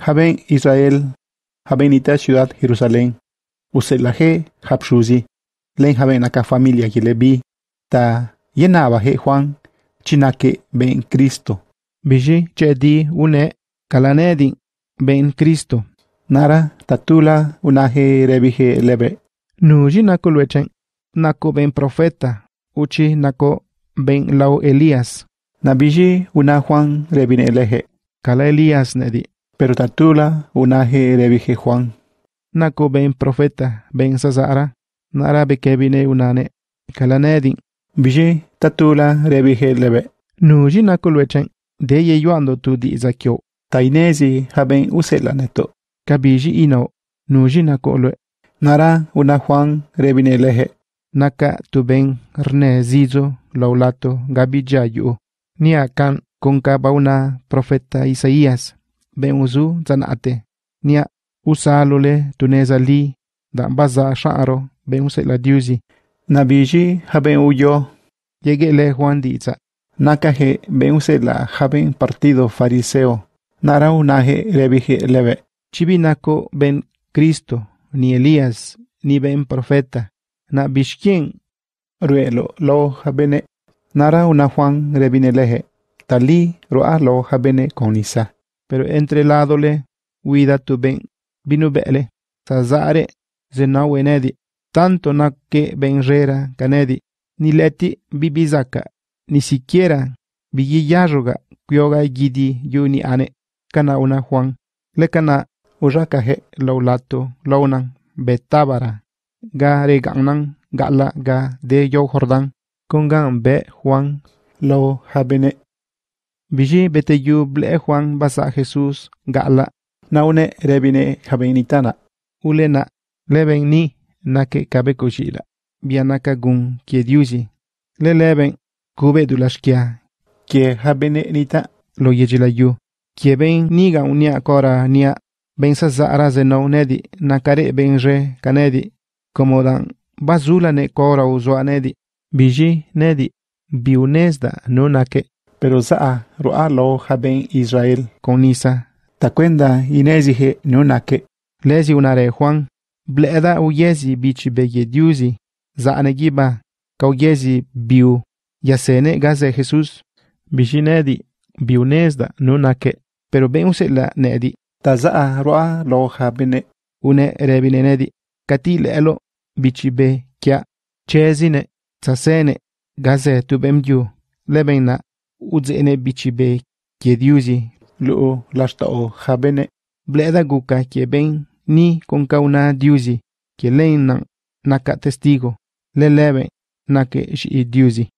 Haben Israel, Javénita ciudad Jerusalén, Uselaje Hapshuzi, Len Javén acá familia Gilebi, Ta Yenabaje Juan, Chinake Ben Cristo, Biji Chedi Une Kalanedin Ben Cristo, Nara Tatula Unaje Rebije Lebe, Nuji Nakulwechen, Nako Ben Profeta, Uchi Nako Ben lao Elías, Nabiji Una Juan Rebin Eleje, Kala Elías Nedi pero tatula unaje revije Juan. Naco ben profeta, ben sazara, nara bekebine unane, kalanedin. Biji, tatula revije lebe. Nuji naco luechen, deye yuando tu di Zakyo Tainezi haben usela neto. Kabiji ino, nuji naco Nara una Juan revine leje. Naka tu ben laulato, gabijayu. Niakan, akan, una profeta Isaías ben uzu ate nia Usalole tuneza li da baza sharo ben la diuzi nabiji haben uyo llegue le juan diza nakaje ben la haben partido fariseo naraunaje revige leve Chibinako ben cristo ni elías ni ben profeta na ruelo lo habene nara una juan talí roa lo habene conisa pero entre ladole huida tu ben binubele sazare enedi tanto na que benrera canedi ni leti bibizaka ni siquiera bigiyaruga kyoga gidi yuni ane kana una juan le kana he laulato launan betabara, ga gala ga de yo jordan, con gan be juan lo habene. Villi beteyu juan basa Jesús gala naune rebine jabenitana. Ulena leben ni nake kabekushila. Bianaka gun kiediuji. Le leben kube dulashkia. Kie habene nita lo yejilayu. Kie ben niga unia kora nia. Ben sazara zenou nedi. Nakare ben re kanedi. Komodan bazula ne kora uzoanedi. Villi nedi. Biunesda nunake. pero ZA ro'a lo haben Israel con Isa. Takwenda he nunake. Lezi unare Juan. Bleda uyezi bichi begediuzi. Zaanegiba kauyezi biu. Yasene gaze Jesús. Bichinedi biunesda nunake. Pero benuse la nedi. ZA ro'a lo habene. Une nedi. Kati leelo bichi be kia. Chezine. Zasene gaze tubemju. Lebena bichi be udzene bichibe kediuzi luo lashtao jabene bleda guka kieben ni con konkauna diuzi kielein na naka testigo leleve nake shi diuzi